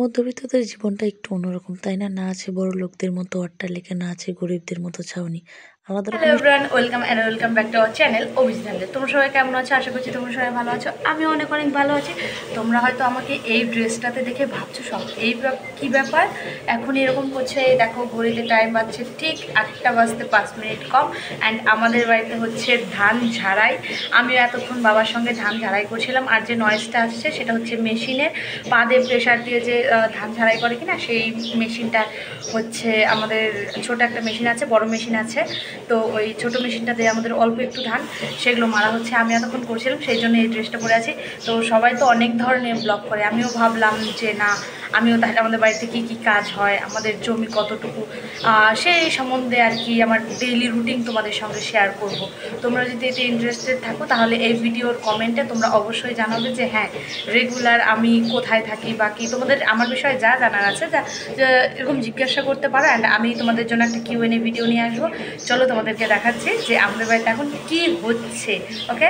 মধ্যবিত্তদের জীবনটা একটু অন্যরকম তাই না না আছে বড় লোকদের মতো অট্টালিকা না আছে গরিবদের মতো ছাউনি আমাদের ওয়েলকাম ওয়েলকাম চ্যানেল সবাই কেমন আছো আশা করছি সবাই ভালো আছো অনেক অনেক ভালো আছি তোমরা হয়তো আমাকে এই ড্রেসটাতে দেখে ভাবছো সব এই কি ব্যাপার এরকম করছে দেখো টাইম ঠিক বাজতে পাঁচ মিনিট কম অ্যান্ড আমাদের বাড়িতে হচ্ছে ধান ঝাড়াই আমিও এতক্ষণ বাবার সঙ্গে ধান ঝাড়াই করছিলাম আর যে নয়েজটা আসছে সেটা হচ্ছে মেশিনে পা প্রেশার দিয়ে যে ধান ঝাড়াই করে কিনা সেই মেশিনটা হচ্ছে আমাদের ছোট একটা মেশিন আছে বড় মেশিন আছে তো ওই ছোটো দিয়ে আমাদের অল্প একটু ধান সেগুলো মারা হচ্ছে আমি এতক্ষণ করছিলাম সেই জন্য এই ড্রেসটা পরে আছি তো সবাই তো অনেক ধরনের ব্লগ করে আমিও ভাবলাম যে না আমিও তাহলে আমাদের বাড়িতে কী কী কাজ হয় আমাদের জমি কতটুকু সেই সম্বন্ধে আর কি আমার ডেইলি রুটিন তোমাদের সঙ্গে শেয়ার করব তোমরা যদি এতে ইন্টারেস্টেড থাকো তাহলে এই ভিডিওর কমেন্টে তোমরা অবশ্যই জানাবে যে হ্যাঁ রেগুলার আমি কোথায় থাকি বা কি তোমাদের আমার বিষয়ে যা জানার আছে যা এরকম জিজ্ঞাসা করতে পারো অ্যান্ড আমি তোমাদের জন্য একটা কিউএনএ ভিডিও নিয়ে আসবো চলো তোমাদেরকে দেখাচ্ছি যে আমাদের বাড়িতে এখন কি হচ্ছে ওকে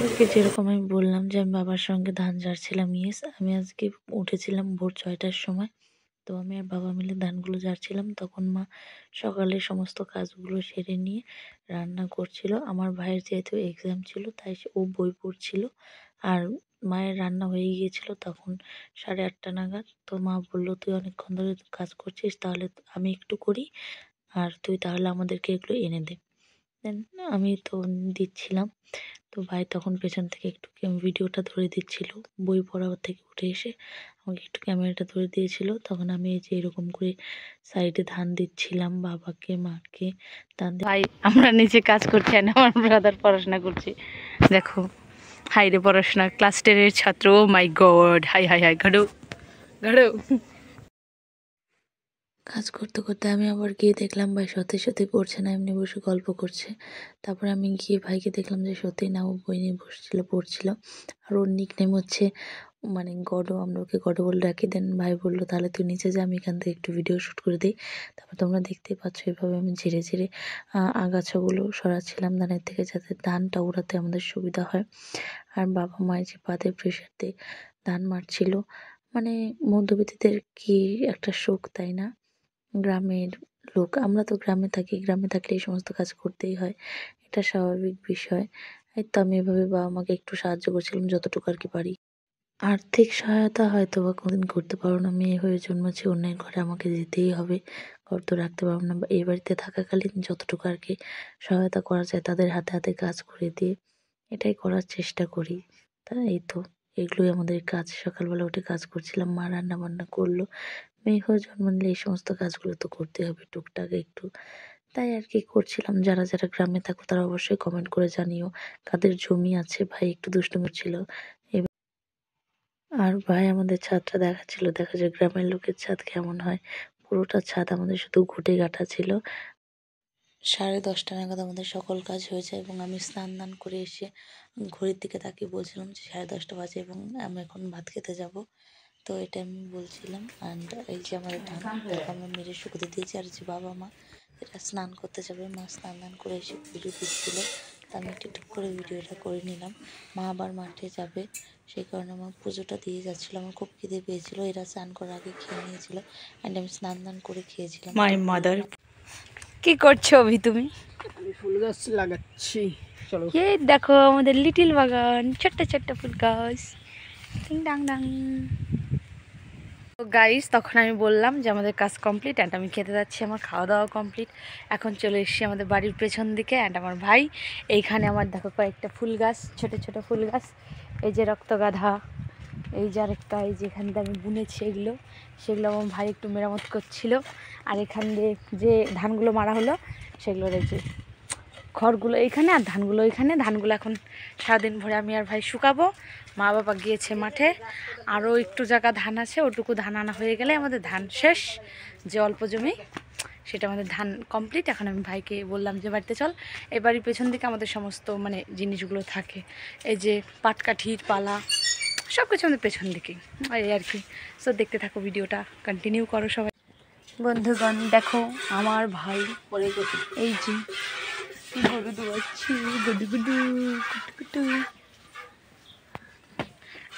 আজকে যেরকম আমি বললাম যে আমি বাবার সঙ্গে ধান ঝাড়ছিলাম ইয়েস আমি আজকে উঠেছিলাম ভোর ছয়টার সময় তো আমি আর বাবা মিলে ধানগুলো ঝাড়ছিলাম তখন মা সকালে সমস্ত কাজগুলো সেরে নিয়ে রান্না করছিল আমার ভাইয়ের যেহেতু এক্সাম ছিল তাই ও বই পড়ছিল আর মায়ের রান্না হয়ে গিয়েছিল তখন সাড়ে আটটা নাগাদ তো মা বললো তুই অনেকক্ষণ ধরে কাজ করছিস তাহলে আমি একটু করি আর তুই তাহলে আমাদেরকে এগুলো এনে দে দেন আমি তো দিচ্ছিলাম তো ভাই তখন পেছন থেকে একটু ভিডিওটা ধরে দিচ্ছিল বই পড়া থেকে উঠে এসে আমাকে একটু ক্যামেরাটা ধরে দিয়েছিল তখন আমি এই যে এরকম করে সাইডে ধান দিচ্ছিলাম বাবাকে মাকে ধান ভাই আমরা নিচে কাজ করছি আর আমার ব্রাদার পড়াশোনা করছি দেখো হাই রে পড়াশোনা ক্লাস টেনের ছাত্র ও মাই গড হাই হাই হাই ঘাড়ো ঘাড়ো কাজ করতে করতে আমি আবার গিয়ে দেখলাম ভাই সত্যি সত্যি পড়ছে না এমনি বসে গল্প করছে তারপরে আমি গিয়ে ভাইকে দেখলাম যে সত্যি না ও বই নিয়ে বসছিল পড়ছিল আর ওর নিক নেম হচ্ছে মানে গডো আমরা ওকে গডো বলে রাখি দেন ভাই বললো তাহলে তুই নিচে যা আমি এখান থেকে একটু ভিডিও শ্যুট করে দিই তারপর তোমরা দেখতেই পাচ্ছ এভাবে আমি ঝেড়ে ঝেড়ে আগাছাগুলো সরাচ্ছিলাম ধানের থেকে যাতে ধানটা ওড়াতে আমাদের সুবিধা হয় আর বাবা মায়ের যে পাতে প্রেশার দিয়ে ধান মারছিল মানে মধ্যবিত্তদের কি একটা শোক তাই না গ্রামের লোক আমরা তো গ্রামে থাকি গ্রামে থাকলে এই সমস্ত কাজ করতেই হয় এটা স্বাভাবিক বিষয় এই তো আমি এভাবে বাবা আমাকে একটু সাহায্য করছিলাম যতটুকু আর কি পারি আর্থিক সহায়তা হয়তো বা কোনোদিন করতে পারো না মেয়ে হয়ে জন্মেছি অন্যের ঘরে আমাকে যেতেই হবে ঘর তো রাখতে পারবো না এই বাড়িতে থাকাকালীন যতটুকু আর কি সহায়তা করা যায় তাদের হাতে হাতে কাজ করে দিয়ে এটাই করার চেষ্টা করি তাই তো এগুলোই আমাদের কাজ সকালবেলা উঠে কাজ করছিলাম মা রান্না বান্না করলো মেয়ে হয়ে জন্ম নিলে এই সমস্ত কাজগুলো তো করতে হবে টুকটাক একটু তাই আর কি করছিলাম যারা যারা গ্রামে থাকো তারা অবশ্যই কমেন্ট করে জানিও কাদের জমি আছে ভাই একটু দুষ্টুমি ছিল আর ভাই আমাদের ছাদটা দেখাচ্ছিল দেখা যায় গ্রামের লোকের ছাদ কেমন হয় পুরোটা ছাদ আমাদের শুধু ঘুটে গাঁটা ছিল সাড়ে দশটা নাগাদ আমাদের সকল কাজ হয়ে যায় এবং আমি স্নান দান করে এসে ঘড়ির দিকে তাকিয়ে বলছিলাম যে সাড়ে দশটা বাজে এবং আমি এখন ভাত খেতে যাব তো এটা আমি বলছিলাম অ্যান্ড এই যে আমার ধান আমরা মেরে শুকোতে দিয়েছি আর যে বাবা মা এটা স্নান করতে যাবে মা স্নান দান করে এসে ভিডিও দিচ্ছিল তো আমি একটু টুক করে ভিডিওটা করে নিলাম মা আবার মাঠে যাবে সেই কারণে আমার পুজোটা দিয়ে যাচ্ছিলো আমার খুব খিদে পেয়েছিলো এরা স্নান করার আগে খেয়ে নিয়েছিল অ্যান্ড আমি স্নান দান করে খেয়েছিলাম মাই মাদার কি করছো অভি তুমি ফুল গাছ লাগাচ্ছি চলো এই দেখো আমাদের লিটিল বাগান ছোট্ট ছোট্ট ফুল গাছ ডাং ডাং গাইস তখন আমি বললাম যে আমাদের কাজ কমপ্লিট অ্যান্ড আমি খেতে যাচ্ছি আমার খাওয়া দাওয়া কমপ্লিট এখন চলে এসেছি আমাদের বাড়ির পেছন দিকে অ্যান্ড আমার ভাই এইখানে আমার দেখো কয়েকটা ফুল গাছ ছোটো ছোটো ফুল গাছ এই যে রক্তগাধা এই যে আরেকটা এই যেখানটা আমি বুনেছি এগুলো সেগুলো আমার ভাই একটু মেরামত করছিল আর এখান দিয়ে যে ধানগুলো মারা হলো সেগুলো রয়েছে খড়গুলো এইখানে আর ধানগুলো এইখানে ধানগুলো এখন সারাদিন ভরে আমি আর ভাই শুকাবো মা বাবা গিয়েছে মাঠে আরও একটু জায়গা ধান আছে ওটুকু ধান আনা হয়ে গেলে আমাদের ধান শেষ যে অল্প জমি সেটা আমাদের ধান কমপ্লিট এখন আমি ভাইকে বললাম যে বাড়িতে চল এবারই পেছন দিকে আমাদের সমস্ত মানে জিনিসগুলো থাকে এই যে পাটকাঠির পালা সব কিছু আমাদের পেছন দিকে এই আর কি সো দেখতে থাকো ভিডিওটা কন্টিনিউ করো সবাই বন্ধুগণ দেখো আমার ভাই এই যে গরু গুডু গুডু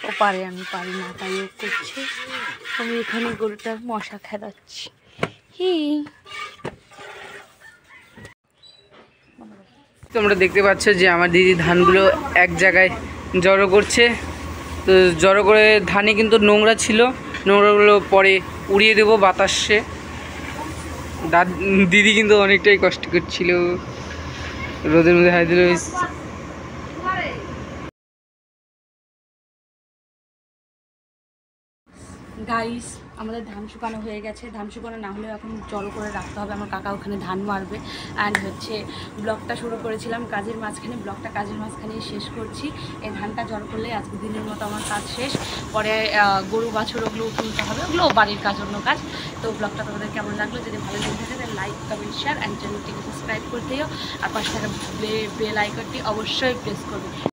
ও পারে আমি পারি না তাই ও করছে আমি এখানে গরুটার মশা খেলাচ্ছি হি তোমরা দেখতে পাচ্ছ যে আমার দিদি ধানগুলো এক জায়গায় জড়ো করছে তো জড়ো করে ধানে কিন্তু নোংরা ছিল নোংরাগুলো পরে উড়িয়ে দেবো বাতাসে দিদি কিন্তু অনেকটাই কষ্ট করছিল রোদের মধ্যে হাই দিল গাইস আমাদের ধান শুকানো হয়ে গেছে ধান শুকানো না হলেও এখন জল করে রাখতে হবে আমার কাকা ওখানে ধান মারবে অ্যান্ড হচ্ছে ব্লকটা শুরু করেছিলাম কাজের মাঝখানে ব্লকটা কাজের মাঝখানে শেষ করছি এই ধানটা জল করলে আজকে দিনের মতো আমার কাজ শেষ পরে গরু বাছুর ওগুলো তুলতে হবে ওগুলো বাড়ির কাজ অন্য কাজ তো ব্লগটা তোমাদের কেমন লাগলো যদি ভালো লেগে থাকে তাহলে লাইক কমেন্ট শেয়ার অ্যান্ড চ্যানেলটিকে সাবস্ক্রাইব করতেও আর পাশে থাকা বেল আইকনটি অবশ্যই প্রেস করবে